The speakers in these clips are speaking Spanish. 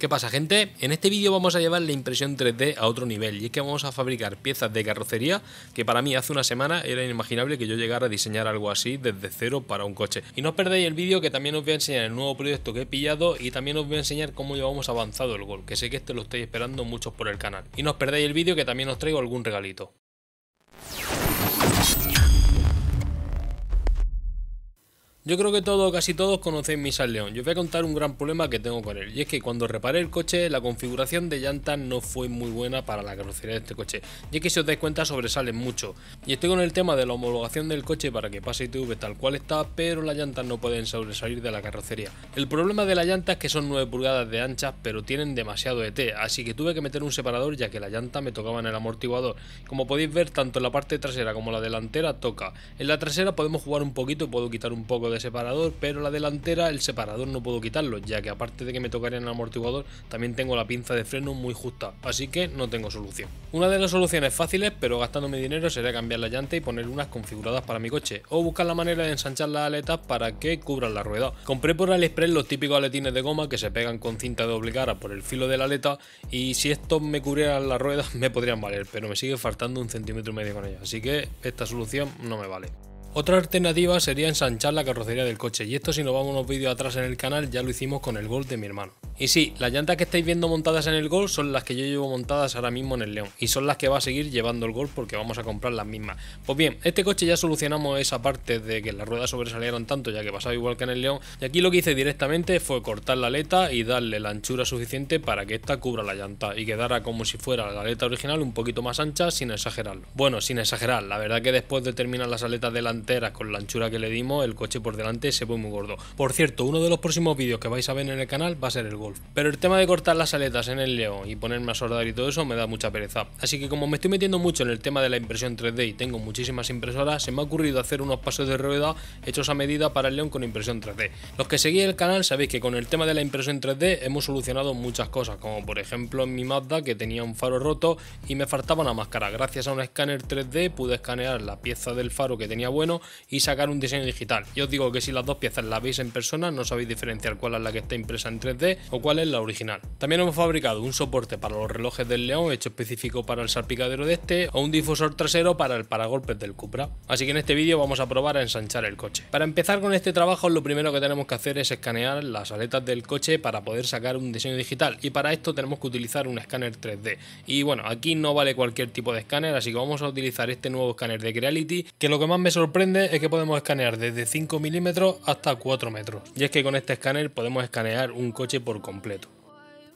¿Qué pasa gente? En este vídeo vamos a llevar la impresión 3D a otro nivel y es que vamos a fabricar piezas de carrocería que para mí hace una semana era inimaginable que yo llegara a diseñar algo así desde cero para un coche. Y no os perdáis el vídeo que también os voy a enseñar el nuevo proyecto que he pillado y también os voy a enseñar cómo llevamos avanzado el gol, que sé que este lo estáis esperando muchos por el canal. Y no os perdáis el vídeo que también os traigo algún regalito. Yo creo que todos, casi todos conocéis mi sal León. Yo voy a contar un gran problema que tengo con él. Y es que cuando reparé el coche, la configuración de llantas no fue muy buena para la carrocería de este coche. Y es que si os dais cuenta sobresalen mucho. Y estoy con el tema de la homologación del coche para que pase y ITV tal cual está, pero las llantas no pueden sobresalir de la carrocería. El problema de la llanta es que son 9 pulgadas de anchas, pero tienen demasiado ET, así que tuve que meter un separador ya que la llanta me tocaba en el amortiguador. Como podéis ver, tanto en la parte trasera como la delantera toca. En la trasera podemos jugar un poquito puedo quitar un poco de separador, pero la delantera, el separador no puedo quitarlo, ya que aparte de que me tocaría en el amortiguador, también tengo la pinza de freno muy justa, así que no tengo solución. Una de las soluciones fáciles, pero gastándome dinero, sería cambiar la llanta y poner unas configuradas para mi coche, o buscar la manera de ensanchar las aletas para que cubran la rueda. Compré por AliExpress los típicos aletines de goma que se pegan con cinta de doble cara por el filo de la aleta, y si estos me cubrieran las ruedas me podrían valer, pero me sigue faltando un centímetro y medio con ella, así que esta solución no me vale. Otra alternativa sería ensanchar la carrocería del coche y esto si nos vamos unos vídeos atrás en el canal ya lo hicimos con el Gol de mi hermano. Y sí, las llantas que estáis viendo montadas en el Gol son las que yo llevo montadas ahora mismo en el León y son las que va a seguir llevando el Golf porque vamos a comprar las mismas. Pues bien, este coche ya solucionamos esa parte de que las ruedas sobresalieran tanto ya que pasaba igual que en el León y aquí lo que hice directamente fue cortar la aleta y darle la anchura suficiente para que esta cubra la llanta y quedara como si fuera la aleta original un poquito más ancha sin exagerarlo. Bueno, sin exagerar, la verdad que después de terminar las aletas delante con la anchura que le dimos, el coche por delante se ve muy gordo. Por cierto, uno de los próximos vídeos que vais a ver en el canal va a ser el Golf. Pero el tema de cortar las aletas en el León y ponerme a soldar y todo eso me da mucha pereza. Así que como me estoy metiendo mucho en el tema de la impresión 3D y tengo muchísimas impresoras, se me ha ocurrido hacer unos pasos de rueda hechos a medida para el León con impresión 3D. Los que seguís el canal sabéis que con el tema de la impresión 3D hemos solucionado muchas cosas, como por ejemplo en mi Mazda que tenía un faro roto y me faltaba una máscara. Gracias a un escáner 3D pude escanear la pieza del faro que tenía bueno y sacar un diseño digital. Yo os digo que si las dos piezas las veis en persona no sabéis diferenciar cuál es la que está impresa en 3D o cuál es la original. También hemos fabricado un soporte para los relojes del León hecho específico para el salpicadero de este o un difusor trasero para el paragolpes del Cupra. Así que en este vídeo vamos a probar a ensanchar el coche. Para empezar con este trabajo lo primero que tenemos que hacer es escanear las aletas del coche para poder sacar un diseño digital y para esto tenemos que utilizar un escáner 3D. Y bueno, aquí no vale cualquier tipo de escáner, así que vamos a utilizar este nuevo escáner de Creality que lo que más me sorprende es que podemos escanear desde 5 milímetros hasta 4 metros. Y es que con este escáner podemos escanear un coche por completo.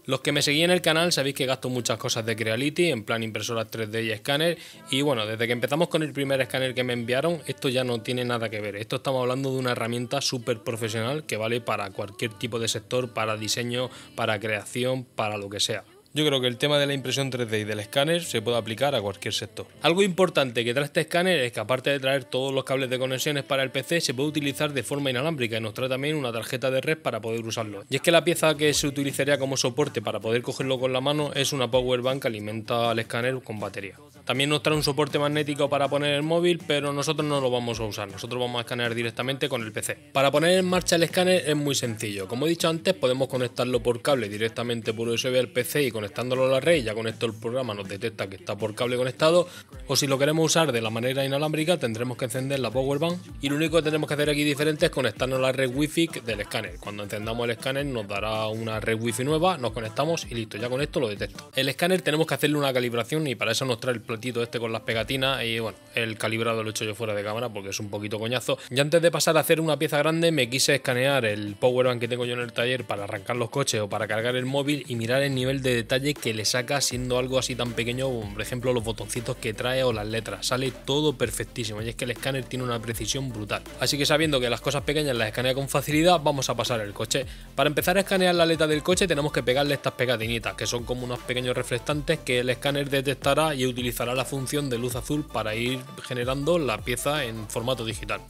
Los que me seguían en el canal sabéis que gasto muchas cosas de Creality, en plan impresoras 3D y escáner. Y bueno, desde que empezamos con el primer escáner que me enviaron, esto ya no tiene nada que ver. Esto estamos hablando de una herramienta súper profesional que vale para cualquier tipo de sector, para diseño, para creación, para lo que sea. Yo creo que el tema de la impresión 3D y del escáner se puede aplicar a cualquier sector. Algo importante que trae este escáner es que aparte de traer todos los cables de conexiones para el PC, se puede utilizar de forma inalámbrica y nos trae también una tarjeta de red para poder usarlo. Y es que la pieza que se utilizaría como soporte para poder cogerlo con la mano es una power bank que alimenta al escáner con batería. También nos trae un soporte magnético para poner el móvil, pero nosotros no lo vamos a usar, nosotros vamos a escanear directamente con el PC. Para poner en marcha el escáner es muy sencillo, como he dicho antes podemos conectarlo por cable directamente por USB al PC y conectándolo a la red, ya con esto el programa nos detecta que está por cable conectado, o si lo queremos usar de la manera inalámbrica tendremos que encender la power bank y lo único que tenemos que hacer aquí diferente es conectarnos a la red wifi del escáner. Cuando encendamos el escáner nos dará una red wifi nueva, nos conectamos y listo, ya con esto lo detecta. El escáner tenemos que hacerle una calibración y para eso nos trae el plan este con las pegatinas y bueno, el calibrado lo he hecho yo fuera de cámara porque es un poquito coñazo. Y antes de pasar a hacer una pieza grande me quise escanear el power bank que tengo yo en el taller para arrancar los coches o para cargar el móvil y mirar el nivel de detalle que le saca siendo algo así tan pequeño, por ejemplo los botoncitos que trae o las letras. Sale todo perfectísimo y es que el escáner tiene una precisión brutal. Así que sabiendo que las cosas pequeñas las escanea con facilidad, vamos a pasar el coche. Para empezar a escanear la letra del coche tenemos que pegarle estas pegatinitas que son como unos pequeños reflectantes que el escáner detectará y utilizará la función de luz azul para ir generando la pieza en formato digital.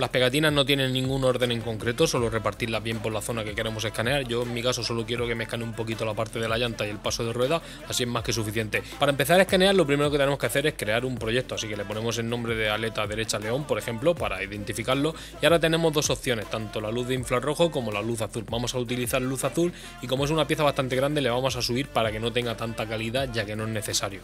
Las pegatinas no tienen ningún orden en concreto, solo repartirlas bien por la zona que queremos escanear. Yo en mi caso solo quiero que me escane un poquito la parte de la llanta y el paso de rueda, así es más que suficiente. Para empezar a escanear lo primero que tenemos que hacer es crear un proyecto, así que le ponemos el nombre de aleta derecha león, por ejemplo, para identificarlo. Y ahora tenemos dos opciones, tanto la luz de infrarrojo como la luz azul. Vamos a utilizar luz azul y como es una pieza bastante grande le vamos a subir para que no tenga tanta calidad ya que no es necesario.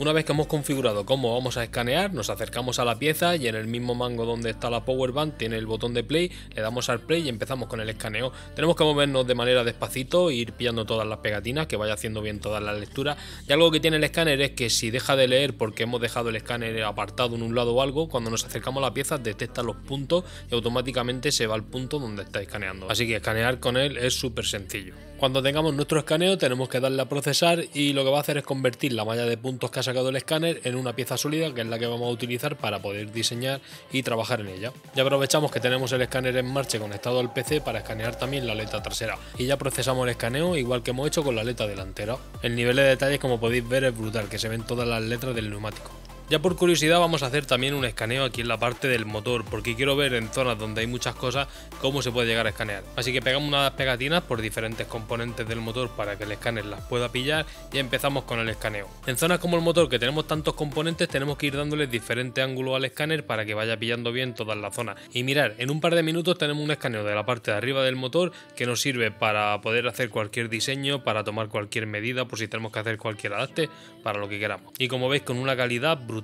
Una vez que hemos configurado cómo vamos a escanear, nos acercamos a la pieza y en el mismo mango donde está la power tiene el botón de play, le damos al play y empezamos con el escaneo. Tenemos que movernos de manera despacito, ir pillando todas las pegatinas, que vaya haciendo bien todas las lecturas. Y algo que tiene el escáner es que si deja de leer porque hemos dejado el escáner apartado en un lado o algo, cuando nos acercamos a la pieza detecta los puntos y automáticamente se va al punto donde está escaneando. Así que escanear con él es súper sencillo. Cuando tengamos nuestro escaneo tenemos que darle a procesar y lo que va a hacer es convertir la malla de puntos que ha sacado el escáner en una pieza sólida que es la que vamos a utilizar para poder diseñar y trabajar en ella. Ya aprovechamos que tenemos el escáner en marcha conectado al PC para escanear también la letra trasera y ya procesamos el escaneo igual que hemos hecho con la aleta delantera. El nivel de detalles como podéis ver es brutal que se ven todas las letras del neumático. Ya por curiosidad vamos a hacer también un escaneo aquí en la parte del motor, porque quiero ver en zonas donde hay muchas cosas cómo se puede llegar a escanear. Así que pegamos unas pegatinas por diferentes componentes del motor para que el escáner las pueda pillar y empezamos con el escaneo. En zonas como el motor que tenemos tantos componentes tenemos que ir dándole diferentes ángulos al escáner para que vaya pillando bien toda la zona. Y mirar, en un par de minutos tenemos un escaneo de la parte de arriba del motor que nos sirve para poder hacer cualquier diseño, para tomar cualquier medida por si tenemos que hacer cualquier adapte, para lo que queramos. Y como veis con una calidad brutal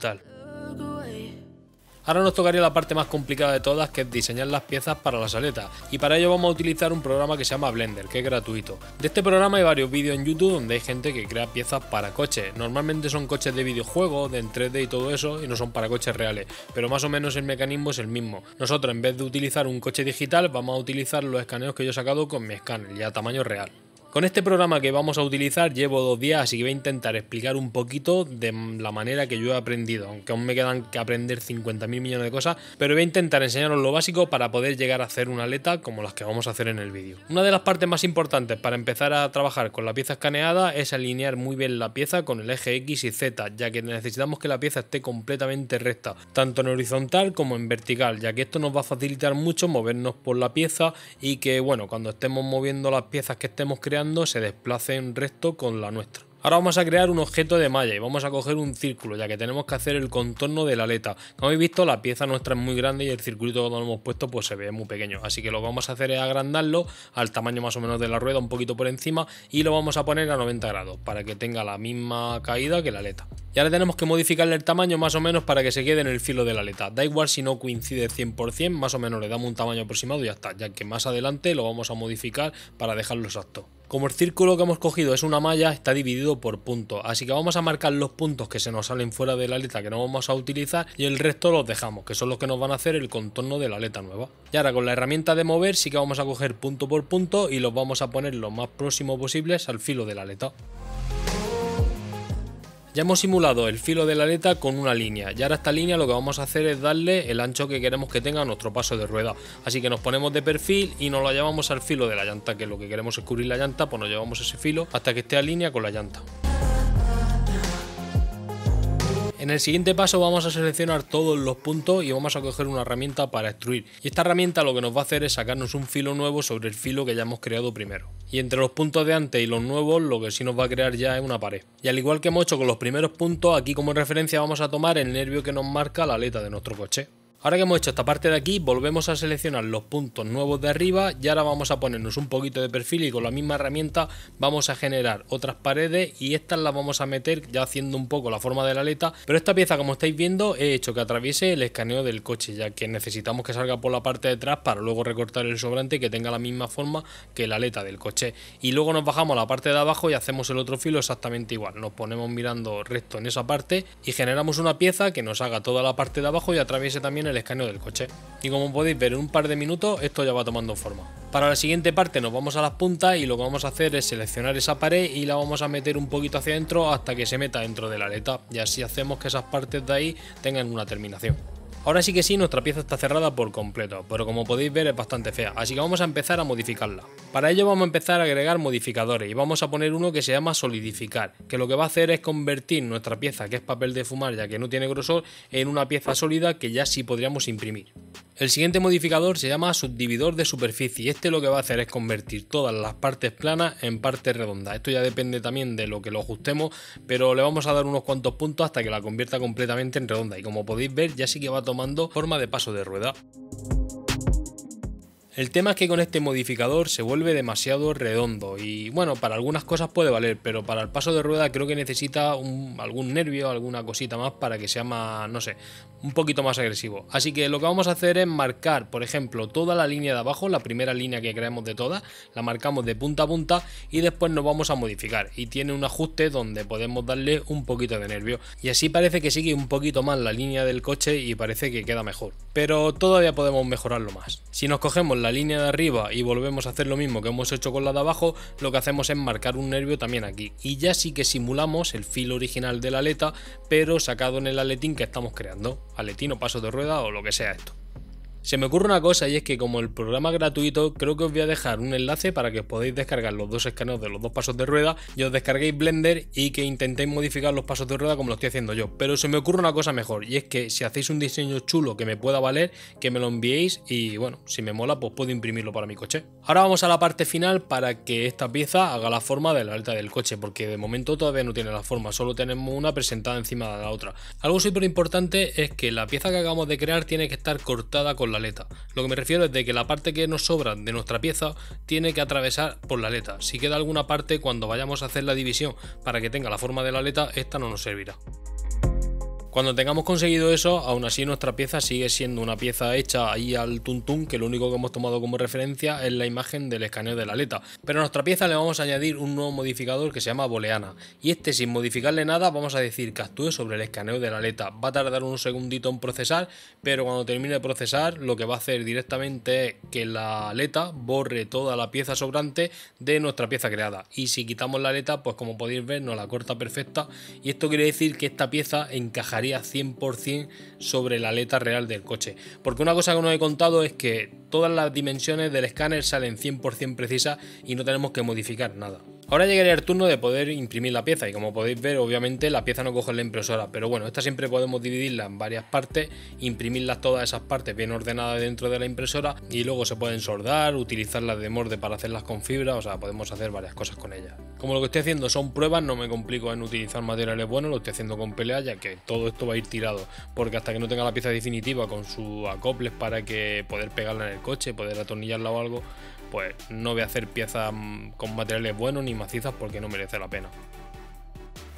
Ahora nos tocaría la parte más complicada de todas, que es diseñar las piezas para las aletas, y para ello vamos a utilizar un programa que se llama Blender, que es gratuito. De este programa hay varios vídeos en YouTube donde hay gente que crea piezas para coches. Normalmente son coches de videojuegos, de en 3D y todo eso, y no son para coches reales, pero más o menos el mecanismo es el mismo. Nosotros en vez de utilizar un coche digital, vamos a utilizar los escaneos que yo he sacado con mi escáner, ya a tamaño real. Con este programa que vamos a utilizar llevo dos días, y que voy a intentar explicar un poquito de la manera que yo he aprendido, aunque aún me quedan que aprender 50.000 millones de cosas, pero voy a intentar enseñaros lo básico para poder llegar a hacer una aleta como las que vamos a hacer en el vídeo. Una de las partes más importantes para empezar a trabajar con la pieza escaneada es alinear muy bien la pieza con el eje X y Z, ya que necesitamos que la pieza esté completamente recta, tanto en horizontal como en vertical, ya que esto nos va a facilitar mucho movernos por la pieza y que, bueno, cuando estemos moviendo las piezas que estemos creando, se desplacen recto con la nuestra. Ahora vamos a crear un objeto de malla y vamos a coger un círculo, ya que tenemos que hacer el contorno de la aleta. Como habéis visto, la pieza nuestra es muy grande y el circuito que lo hemos puesto pues se ve muy pequeño. Así que lo que vamos a hacer es agrandarlo al tamaño más o menos de la rueda, un poquito por encima, y lo vamos a poner a 90 grados, para que tenga la misma caída que la aleta. Y ahora tenemos que modificarle el tamaño más o menos para que se quede en el filo de la aleta. Da igual si no coincide 100%, más o menos le damos un tamaño aproximado y ya está, ya que más adelante lo vamos a modificar para dejarlo exacto. Como el círculo que hemos cogido es una malla, está dividido por puntos, así que vamos a marcar los puntos que se nos salen fuera de la aleta que no vamos a utilizar y el resto los dejamos, que son los que nos van a hacer el contorno de la aleta nueva. Y ahora con la herramienta de mover sí que vamos a coger punto por punto y los vamos a poner lo más próximo posibles al filo de la aleta. Ya hemos simulado el filo de la aleta con una línea y ahora esta línea lo que vamos a hacer es darle el ancho que queremos que tenga nuestro paso de rueda. Así que nos ponemos de perfil y nos lo llevamos al filo de la llanta, que lo que queremos es cubrir la llanta, pues nos llevamos ese filo hasta que esté a línea con la llanta. En el siguiente paso vamos a seleccionar todos los puntos y vamos a coger una herramienta para extruir. Y esta herramienta lo que nos va a hacer es sacarnos un filo nuevo sobre el filo que ya hemos creado primero. Y entre los puntos de antes y los nuevos lo que sí nos va a crear ya es una pared. Y al igual que hemos hecho con los primeros puntos, aquí como referencia vamos a tomar el nervio que nos marca la aleta de nuestro coche. Ahora que hemos hecho esta parte de aquí, volvemos a seleccionar los puntos nuevos de arriba y ahora vamos a ponernos un poquito de perfil y con la misma herramienta vamos a generar otras paredes y estas las vamos a meter ya haciendo un poco la forma de la aleta, pero esta pieza como estáis viendo he hecho que atraviese el escaneo del coche ya que necesitamos que salga por la parte de atrás para luego recortar el sobrante y que tenga la misma forma que la aleta del coche y luego nos bajamos a la parte de abajo y hacemos el otro filo exactamente igual, nos ponemos mirando recto en esa parte y generamos una pieza que nos haga toda la parte de abajo y atraviese también el escaneo del coche. Y como podéis ver, en un par de minutos esto ya va tomando forma. Para la siguiente parte nos vamos a las puntas y lo que vamos a hacer es seleccionar esa pared y la vamos a meter un poquito hacia adentro hasta que se meta dentro de la aleta y así hacemos que esas partes de ahí tengan una terminación. Ahora sí que sí, nuestra pieza está cerrada por completo, pero como podéis ver es bastante fea, así que vamos a empezar a modificarla. Para ello vamos a empezar a agregar modificadores y vamos a poner uno que se llama solidificar, que lo que va a hacer es convertir nuestra pieza, que es papel de fumar ya que no tiene grosor, en una pieza sólida que ya sí podríamos imprimir. El siguiente modificador se llama subdividor de superficie y este lo que va a hacer es convertir todas las partes planas en partes redondas. Esto ya depende también de lo que lo ajustemos, pero le vamos a dar unos cuantos puntos hasta que la convierta completamente en redonda y como podéis ver ya sí que va tomando forma de paso de rueda. El tema es que con este modificador se vuelve demasiado redondo y bueno, para algunas cosas puede valer, pero para el paso de rueda creo que necesita algún nervio, alguna cosita más para que sea más, no sé, un poquito más agresivo. Así que lo que vamos a hacer es marcar, por ejemplo, toda la línea de abajo, la primera línea que creamos de todas, la marcamos de punta a punta y después nos vamos a modificar. Y tiene un ajuste donde podemos darle un poquito de nervio. Y así parece que sigue un poquito más la línea del coche y parece que queda mejor. Pero todavía podemos mejorarlo más. Si nos cogemos la línea de arriba y volvemos a hacer lo mismo que hemos hecho con la de abajo, lo que hacemos es marcar un nervio también aquí. Y ya sí que simulamos el filo original de la aleta, pero sacado en el aletín que estamos creando. Aletino Paso de Rueda o lo que sea esto. Se me ocurre una cosa y es que como el programa gratuito, creo que os voy a dejar un enlace para que os podáis descargar los dos escaneos de los dos pasos de rueda y os descarguéis Blender y que intentéis modificar los pasos de rueda como lo estoy haciendo yo. Pero se me ocurre una cosa mejor y es que si hacéis un diseño chulo que me pueda valer, que me lo enviéis y bueno, si me mola pues puedo imprimirlo para mi coche. Ahora vamos a la parte final para que esta pieza haga la forma de la alta del coche porque de momento todavía no tiene la forma, solo tenemos una presentada encima de la otra. Algo súper importante es que la pieza que acabamos de crear tiene que estar cortada con la aleta. Lo que me refiero es de que la parte que nos sobra de nuestra pieza tiene que atravesar por la aleta. Si queda alguna parte cuando vayamos a hacer la división para que tenga la forma de la aleta, esta no nos servirá. Cuando tengamos conseguido eso, aún así nuestra pieza sigue siendo una pieza hecha ahí al tuntún, que lo único que hemos tomado como referencia es la imagen del escaneo de la aleta. Pero a nuestra pieza le vamos a añadir un nuevo modificador que se llama boleana Y este sin modificarle nada vamos a decir que actúe sobre el escaneo de la aleta. Va a tardar un segundito en procesar, pero cuando termine de procesar lo que va a hacer directamente es que la aleta borre toda la pieza sobrante de nuestra pieza creada. Y si quitamos la aleta, pues como podéis ver nos la corta perfecta. Y esto quiere decir que esta pieza encajaría 100% sobre la aleta real del coche. Porque una cosa que no he contado es que todas las dimensiones del escáner salen 100% precisas y no tenemos que modificar nada. Ahora llegaría el turno de poder imprimir la pieza y como podéis ver obviamente la pieza no coge la impresora pero bueno, esta siempre podemos dividirla en varias partes, imprimirlas todas esas partes bien ordenadas dentro de la impresora y luego se pueden soldar, utilizarlas de morde para hacerlas con fibra, o sea podemos hacer varias cosas con ellas. Como lo que estoy haciendo son pruebas no me complico en utilizar materiales buenos, lo estoy haciendo con pelea ya que todo esto va a ir tirado porque hasta que no tenga la pieza definitiva con sus acoples para que poder pegarla en el coche, poder atornillarla o algo, pues no voy a hacer piezas mm, con materiales buenos ni macizas porque no merece la pena.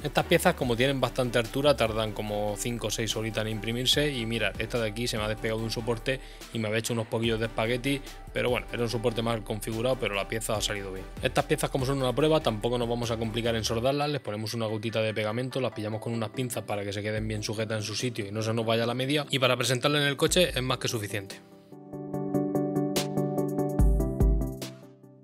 Estas piezas como tienen bastante altura tardan como 5 o 6 horitas en imprimirse y mira esta de aquí se me ha despegado un soporte y me había hecho unos poquillos de espagueti, pero bueno, era un soporte mal configurado pero la pieza ha salido bien. Estas piezas como son una prueba tampoco nos vamos a complicar en soldarlas, les ponemos una gotita de pegamento, las pillamos con unas pinzas para que se queden bien sujetas en su sitio y no se nos vaya la media y para presentarla en el coche es más que suficiente.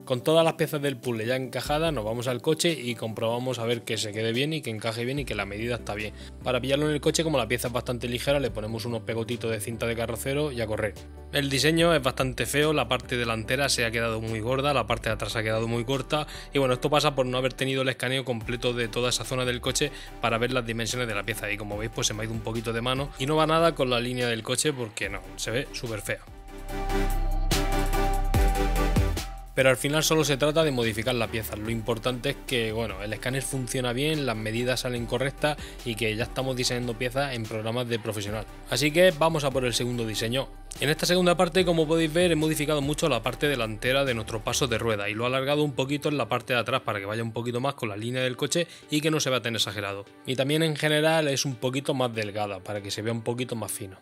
Con todas las piezas del puzzle ya encajadas, nos vamos al coche y comprobamos a ver que se quede bien y que encaje bien y que la medida está bien. Para pillarlo en el coche, como la pieza es bastante ligera, le ponemos unos pegotitos de cinta de carrocero y a correr. El diseño es bastante feo, la parte delantera se ha quedado muy gorda, la parte de atrás ha quedado muy corta y bueno, esto pasa por no haber tenido el escaneo completo de toda esa zona del coche para ver las dimensiones de la pieza y como veis pues se me ha ido un poquito de mano y no va nada con la línea del coche porque no, se ve súper fea pero al final solo se trata de modificar la pieza. Lo importante es que bueno, el escáner funciona bien, las medidas salen correctas y que ya estamos diseñando piezas en programas de profesional. Así que vamos a por el segundo diseño. En esta segunda parte, como podéis ver, he modificado mucho la parte delantera de nuestro paso de rueda y lo he alargado un poquito en la parte de atrás para que vaya un poquito más con la línea del coche y que no se vea tan exagerado. Y también en general es un poquito más delgada para que se vea un poquito más fino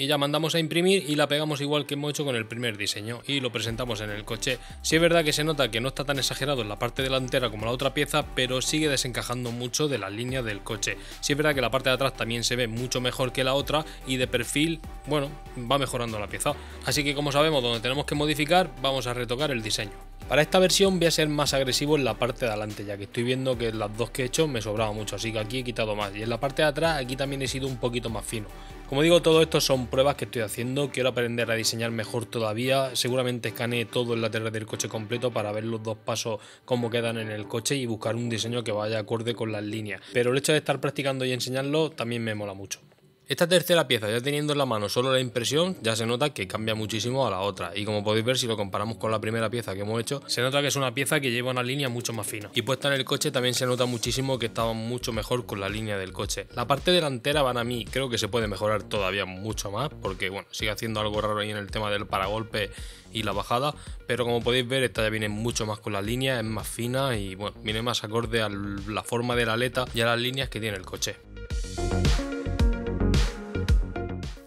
y ya mandamos a imprimir y la pegamos igual que hemos hecho con el primer diseño y lo presentamos en el coche. Si es verdad que se nota que no está tan exagerado en la parte delantera como la otra pieza, pero sigue desencajando mucho de la línea del coche. Si es verdad que la parte de atrás también se ve mucho mejor que la otra y de perfil, bueno, va mejorando la pieza. Así que como sabemos donde tenemos que modificar, vamos a retocar el diseño. Para esta versión voy a ser más agresivo en la parte de adelante, ya que estoy viendo que las dos que he hecho me sobraba mucho, así que aquí he quitado más. Y en la parte de atrás, aquí también he sido un poquito más fino. Como digo, todo esto son pruebas que estoy haciendo, quiero aprender a diseñar mejor todavía, seguramente escaneé todo el lateral del coche completo para ver los dos pasos cómo quedan en el coche y buscar un diseño que vaya acorde con las líneas. Pero el hecho de estar practicando y enseñarlo también me mola mucho. Esta tercera pieza, ya teniendo en la mano solo la impresión, ya se nota que cambia muchísimo a la otra. Y como podéis ver, si lo comparamos con la primera pieza que hemos hecho, se nota que es una pieza que lleva una línea mucho más fina. Y puesta en el coche también se nota muchísimo que estaba mucho mejor con la línea del coche. La parte delantera, van a mí, creo que se puede mejorar todavía mucho más, porque bueno, sigue haciendo algo raro ahí en el tema del paragolpe y la bajada, pero como podéis ver esta ya viene mucho más con la línea, es más fina y bueno, viene más acorde a la forma de la aleta y a las líneas que tiene el coche.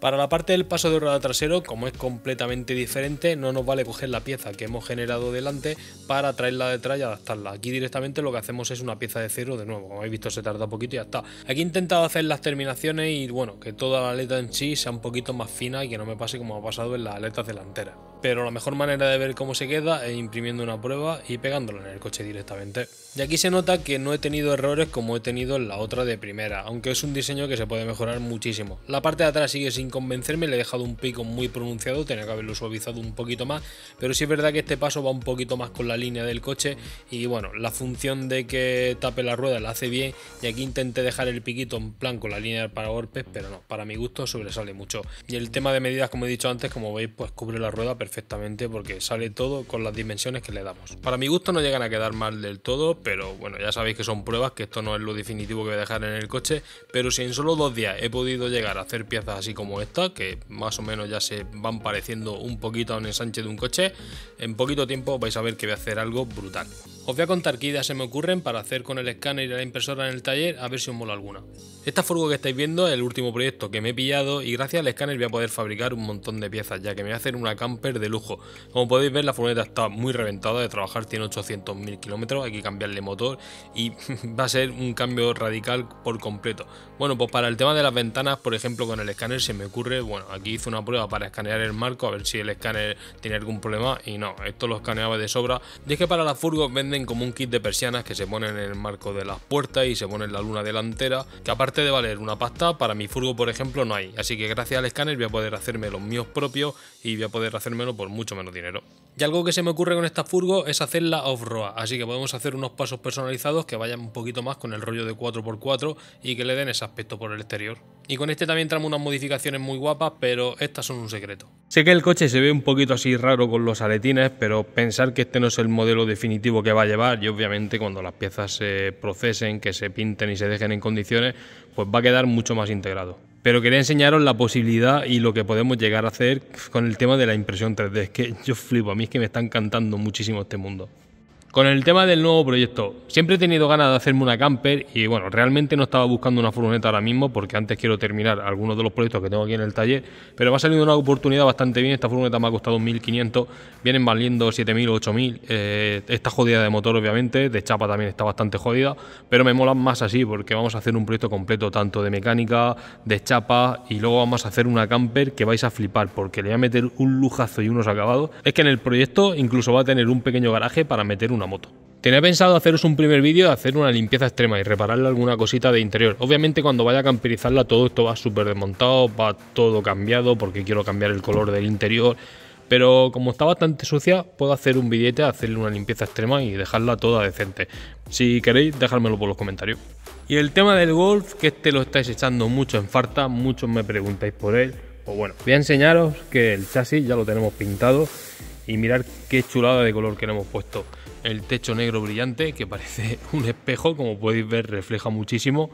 Para la parte del paso de rueda trasero, como es completamente diferente, no nos vale coger la pieza que hemos generado delante para traerla detrás y adaptarla. Aquí directamente lo que hacemos es una pieza de cero de nuevo. Como habéis visto se tarda poquito y ya está. Aquí he intentado hacer las terminaciones y bueno, que toda la aleta en sí sea un poquito más fina y que no me pase como ha pasado en las aletas delanteras pero la mejor manera de ver cómo se queda es imprimiendo una prueba y pegándola en el coche directamente. Y aquí se nota que no he tenido errores como he tenido en la otra de primera, aunque es un diseño que se puede mejorar muchísimo. La parte de atrás sigue sin convencerme, le he dejado un pico muy pronunciado, tenía que haberlo suavizado un poquito más, pero sí es verdad que este paso va un poquito más con la línea del coche y bueno, la función de que tape la rueda la hace bien y aquí intenté dejar el piquito en plan con la línea para golpes, pero no, para mi gusto sobresale mucho. Y el tema de medidas, como he dicho antes, como veis, pues cubre la rueda perfectamente perfectamente porque sale todo con las dimensiones que le damos. Para mi gusto no llegan a quedar mal del todo, pero bueno, ya sabéis que son pruebas, que esto no es lo definitivo que voy a dejar en el coche, pero si en solo dos días he podido llegar a hacer piezas así como esta, que más o menos ya se van pareciendo un poquito a un ensanche de un coche, en poquito tiempo vais a ver que voy a hacer algo brutal. Os voy a contar qué ideas se me ocurren para hacer con el escáner y la impresora en el taller, a ver si os mola alguna. Esta furgo que estáis viendo es el último proyecto que me he pillado y gracias al escáner voy a poder fabricar un montón de piezas, ya que me voy a hacer una camper de lujo. Como podéis ver, la furgoneta está muy reventada de trabajar, tiene 800.000 kilómetros, hay que cambiarle motor y va a ser un cambio radical por completo. Bueno, pues para el tema de las ventanas, por ejemplo, con el escáner se me ocurre, bueno, aquí hice una prueba para escanear el marco, a ver si el escáner tiene algún problema y no, esto lo escaneaba de sobra. Y es que para la furgo como un kit de persianas que se ponen en el marco de las puertas y se ponen la luna delantera, que aparte de valer una pasta, para mi furgo por ejemplo no hay. Así que gracias al escáner voy a poder hacerme los míos propios y voy a poder hacérmelo por mucho menos dinero. Y algo que se me ocurre con esta furgo es hacerla off-road, así que podemos hacer unos pasos personalizados que vayan un poquito más con el rollo de 4x4 y que le den ese aspecto por el exterior. Y con este también traemos unas modificaciones muy guapas, pero estas son un secreto. Sé que el coche se ve un poquito así raro con los aletines, pero pensar que este no es el modelo definitivo que va a llevar y obviamente cuando las piezas se procesen, que se pinten y se dejen en condiciones, pues va a quedar mucho más integrado pero quería enseñaros la posibilidad y lo que podemos llegar a hacer con el tema de la impresión 3D. Es que yo flipo, a mí es que me está encantando muchísimo este mundo. Con el tema del nuevo proyecto, siempre he tenido ganas de hacerme una camper y bueno, realmente no estaba buscando una furgoneta ahora mismo porque antes quiero terminar algunos de los proyectos que tengo aquí en el taller, pero me ha salido una oportunidad bastante bien, esta furgoneta me ha costado 1.500, vienen valiendo 7.000 o 8.000, está jodida de motor obviamente, de chapa también está bastante jodida, pero me mola más así porque vamos a hacer un proyecto completo tanto de mecánica, de chapa y luego vamos a hacer una camper que vais a flipar porque le voy a meter un lujazo y unos acabados. Es que en el proyecto incluso va a tener un pequeño garaje para meter una moto. Tenía pensado haceros un primer vídeo de hacer una limpieza extrema y repararle alguna cosita de interior. Obviamente cuando vaya a camperizarla todo esto va súper desmontado, va todo cambiado porque quiero cambiar el color del interior. Pero como está bastante sucia, puedo hacer un billete, hacerle una limpieza extrema y dejarla toda decente. Si queréis, dejármelo por los comentarios. Y el tema del golf, que este lo estáis echando mucho en falta, muchos me preguntáis por él. Pues bueno, voy a enseñaros que el chasis ya lo tenemos pintado y mirar qué chulada de color que le hemos puesto el techo negro brillante que parece un espejo, como podéis ver refleja muchísimo.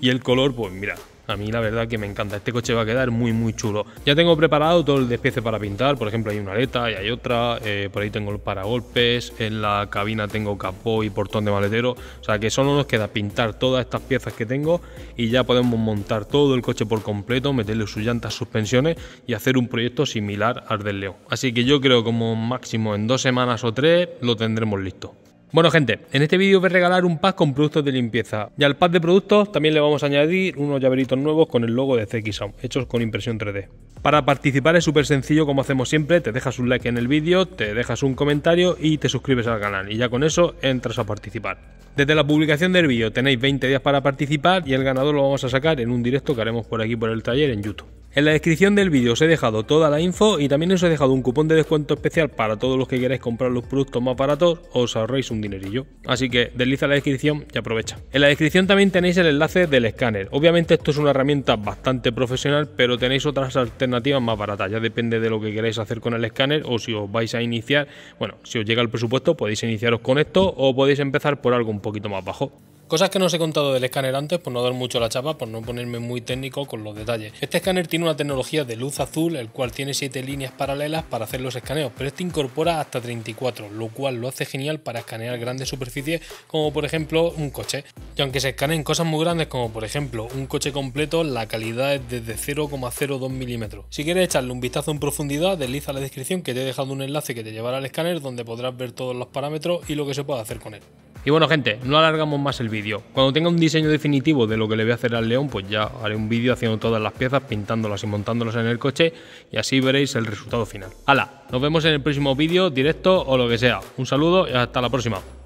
Y el color, pues mira, a mí la verdad que me encanta. Este coche va a quedar muy muy chulo. Ya tengo preparado todo el despiece para pintar. Por ejemplo hay una aleta y hay otra. Eh, por ahí tengo el paragolpes. En la cabina tengo capó y portón de maletero. O sea que solo nos queda pintar todas estas piezas que tengo y ya podemos montar todo el coche por completo, meterle sus llantas, suspensiones y hacer un proyecto similar al del León. Así que yo creo como máximo en dos semanas o tres lo tendremos listo. Bueno gente, en este vídeo voy a regalar un pack con productos de limpieza y al pack de productos también le vamos a añadir unos llaveritos nuevos con el logo de CXOM, hechos con impresión 3D. Para participar es súper sencillo como hacemos siempre, te dejas un like en el vídeo, te dejas un comentario y te suscribes al canal y ya con eso entras a participar. Desde la publicación del vídeo tenéis 20 días para participar y el ganador lo vamos a sacar en un directo que haremos por aquí por el taller en YouTube. En la descripción del vídeo os he dejado toda la info y también os he dejado un cupón de descuento especial para todos los que queráis comprar los productos más baratos, os ahorréis un dinerillo. Así que desliza la descripción y aprovecha. En la descripción también tenéis el enlace del escáner. Obviamente esto es una herramienta bastante profesional, pero tenéis otras alternativas más baratas. Ya depende de lo que queráis hacer con el escáner o si os vais a iniciar. Bueno, si os llega el presupuesto podéis iniciaros con esto o podéis empezar por algo un poquito más bajo. Cosas que no os he contado del escáner antes por no dar mucho la chapa, por no ponerme muy técnico con los detalles. Este escáner tiene una tecnología de luz azul, el cual tiene 7 líneas paralelas para hacer los escaneos, pero este incorpora hasta 34, lo cual lo hace genial para escanear grandes superficies como por ejemplo un coche. Y aunque se escaneen cosas muy grandes como por ejemplo un coche completo, la calidad es desde 0,02 milímetros. Si quieres echarle un vistazo en profundidad, desliza la descripción que te he dejado un enlace que te llevará al escáner donde podrás ver todos los parámetros y lo que se puede hacer con él. Y bueno, gente, no alargamos más el vídeo. Cuando tenga un diseño definitivo de lo que le voy a hacer al león, pues ya haré un vídeo haciendo todas las piezas, pintándolas y montándolas en el coche y así veréis el resultado final. ¡Hala! Nos vemos en el próximo vídeo, directo o lo que sea. Un saludo y hasta la próxima.